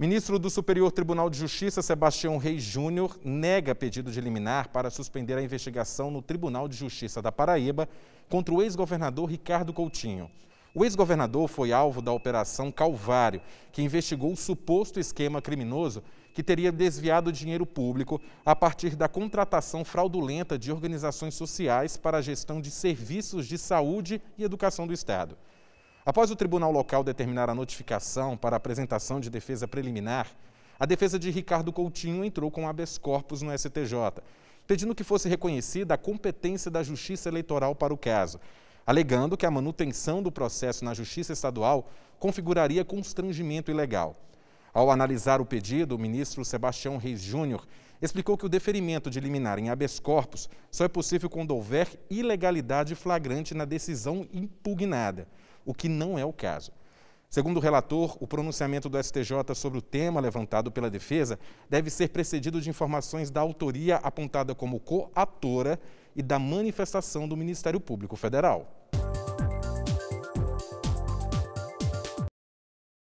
Ministro do Superior Tribunal de Justiça, Sebastião Reis Júnior, nega pedido de liminar para suspender a investigação no Tribunal de Justiça da Paraíba contra o ex-governador Ricardo Coutinho. O ex-governador foi alvo da Operação Calvário, que investigou o suposto esquema criminoso que teria desviado dinheiro público a partir da contratação fraudulenta de organizações sociais para a gestão de serviços de saúde e educação do Estado. Após o tribunal local determinar a notificação para apresentação de defesa preliminar, a defesa de Ricardo Coutinho entrou com habeas corpus no STJ, pedindo que fosse reconhecida a competência da Justiça Eleitoral para o caso, alegando que a manutenção do processo na Justiça Estadual configuraria constrangimento ilegal. Ao analisar o pedido, o ministro Sebastião Reis Júnior explicou que o deferimento de liminar em habeas corpus só é possível quando houver ilegalidade flagrante na decisão impugnada o que não é o caso. Segundo o relator, o pronunciamento do STJ sobre o tema levantado pela defesa deve ser precedido de informações da autoria apontada como coatora e da manifestação do Ministério Público Federal.